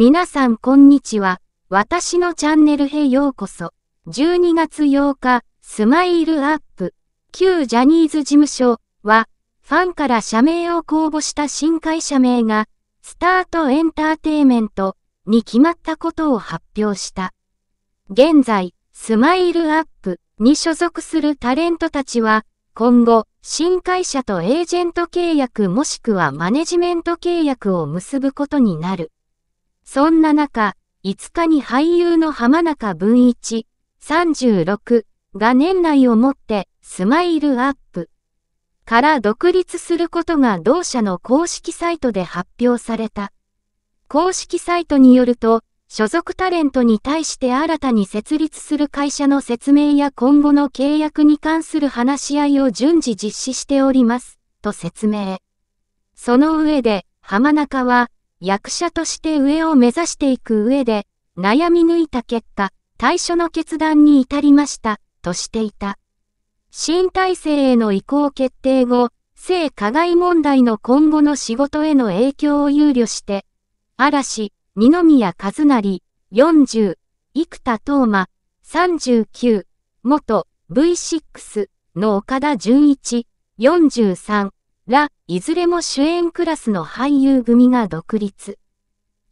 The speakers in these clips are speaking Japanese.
皆さんこんにちは。私のチャンネルへようこそ。12月8日、スマイルアップ、旧ジャニーズ事務所は、ファンから社名を公募した新会社名が、スタートエンターテイメントに決まったことを発表した。現在、スマイルアップに所属するタレントたちは、今後、新会社とエージェント契約もしくはマネジメント契約を結ぶことになる。そんな中、5日に俳優の浜中文一、36が年内をもってスマイルアップから独立することが同社の公式サイトで発表された。公式サイトによると、所属タレントに対して新たに設立する会社の説明や今後の契約に関する話し合いを順次実施しております、と説明。その上で、浜中は、役者として上を目指していく上で、悩み抜いた結果、対処の決断に至りました、としていた。新体制への移行決定後、性加害問題の今後の仕事への影響を憂慮して、嵐、二宮和成、40、生田東馬、39、元、V6 の岡田純一、43、ら、いずれも主演クラスの俳優組が独立。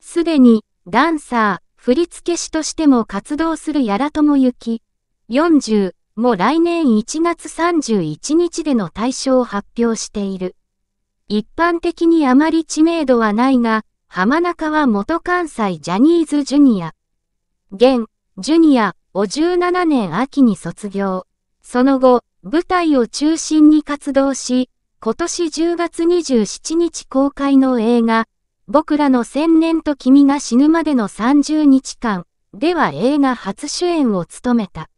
すでに、ダンサー、振付師としても活動するやらともゆき、40も来年1月31日での対象を発表している。一般的にあまり知名度はないが、浜中は元関西ジャニーズジュニア。現、ジュニアを17年秋に卒業。その後、舞台を中心に活動し、今年10月27日公開の映画、僕らの千年と君が死ぬまでの30日間では映画初主演を務めた。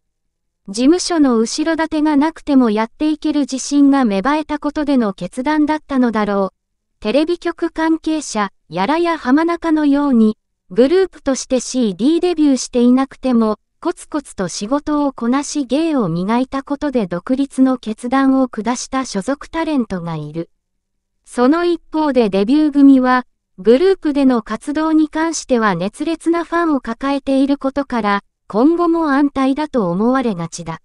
事務所の後ろ盾がなくてもやっていける自信が芽生えたことでの決断だったのだろう。テレビ局関係者、やらや浜中のように、グループとして CD デビューしていなくても、コツコツと仕事をこなし芸を磨いたことで独立の決断を下した所属タレントがいる。その一方でデビュー組は、グループでの活動に関しては熱烈なファンを抱えていることから、今後も安泰だと思われがちだ。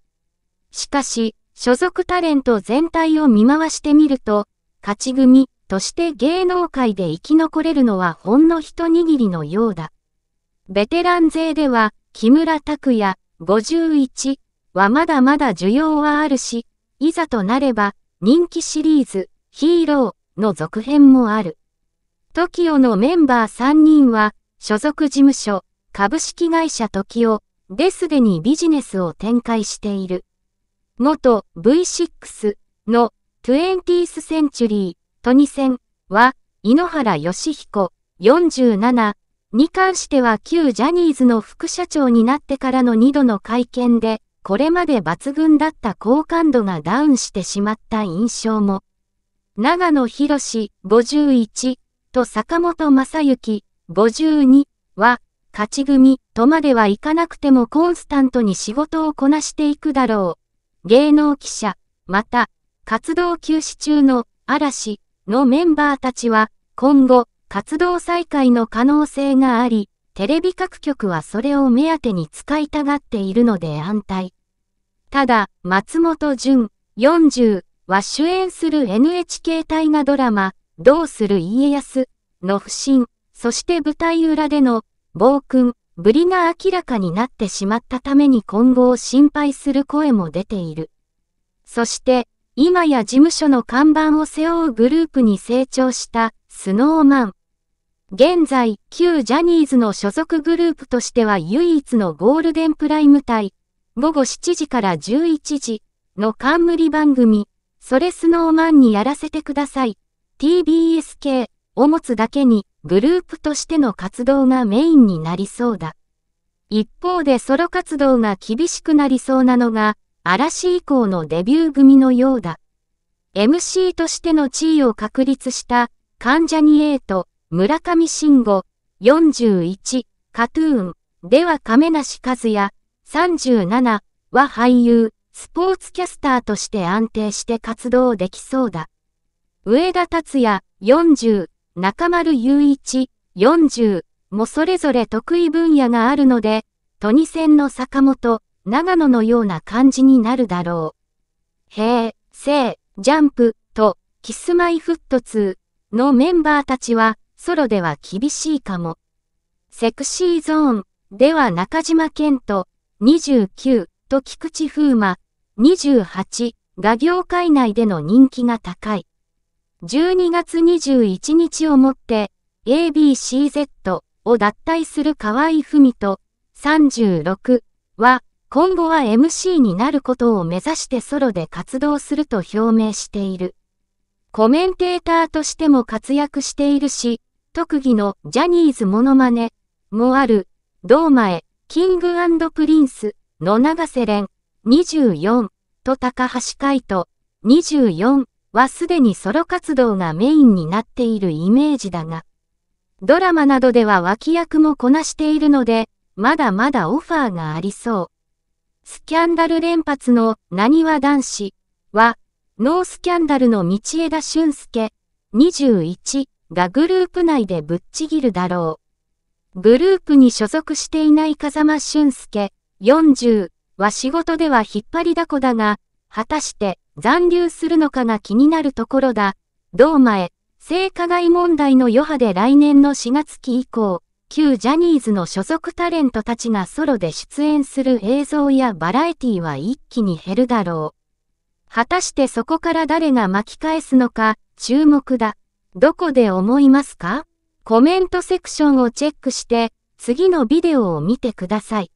しかし、所属タレント全体を見回してみると、勝ち組として芸能界で生き残れるのはほんの一握りのようだ。ベテラン勢では、木村拓也、51はまだまだ需要はあるし、いざとなれば、人気シリーズ、ヒーローの続編もある。TOKIO のメンバー3人は、所属事務所、株式会社 TOKIO ですでにビジネスを展開している。元 V6 の 20th Century トニセンは、井ノ原義彦47に関しては旧ジャニーズの副社長になってからの2度の会見で、これまで抜群だった好感度がダウンしてしまった印象も。長野博士51と坂本正幸52は、勝ち組とまではいかなくてもコンスタントに仕事をこなしていくだろう。芸能記者、また、活動休止中の嵐のメンバーたちは、今後、活動再開の可能性があり、テレビ各局はそれを目当てに使いたがっているので安泰。ただ、松本潤、40は主演する NHK 大河ドラマ、どうする家康の不審、そして舞台裏での暴君、ぶりが明らかになってしまったために今後を心配する声も出ている。そして、今や事務所の看板を背負うグループに成長したスノーマン。現在、旧ジャニーズの所属グループとしては唯一のゴールデンプライム帯、午後7時から11時の冠番組、それスノーマンにやらせてください。TBS 系を持つだけに、グループとしての活動がメインになりそうだ。一方でソロ活動が厳しくなりそうなのが、嵐以降のデビュー組のようだ。MC としての地位を確立した、関ジャニエイト、村上信吾、41、カトゥーン、では亀梨和也、37は俳優、スポーツキャスターとして安定して活動できそうだ。上田達也、40、中丸雄一、40もそれぞれ得意分野があるので、トニセンの坂本、長野のような感じになるだろう。平、成、ジャンプと、キスマイフット2のメンバーたちは、ソロでは厳しいかも。セクシーゾーンでは中島健人29と菊池風磨28が業界内での人気が高い。12月21日をもって ABCZ を脱退する河合文と36は今後は MC になることを目指してソロで活動すると表明している。コメンテーターとしても活躍しているし、特技のジャニーズモノマネもある、堂前、キングプリンスの長瀬廉24と高橋海人24はすでにソロ活動がメインになっているイメージだが、ドラマなどでは脇役もこなしているので、まだまだオファーがありそう。スキャンダル連発の何は男子は、ノースキャンダルの道枝俊介21がグループ内でぶっちぎるだろう。グループに所属していない風間俊介、40は仕事では引っ張りだこだが、果たして残留するのかが気になるところだ。同前、性加害問題の余波で来年の4月期以降、旧ジャニーズの所属タレントたちがソロで出演する映像やバラエティは一気に減るだろう。果たしてそこから誰が巻き返すのか注目だ。どこで思いますかコメントセクションをチェックして、次のビデオを見てください。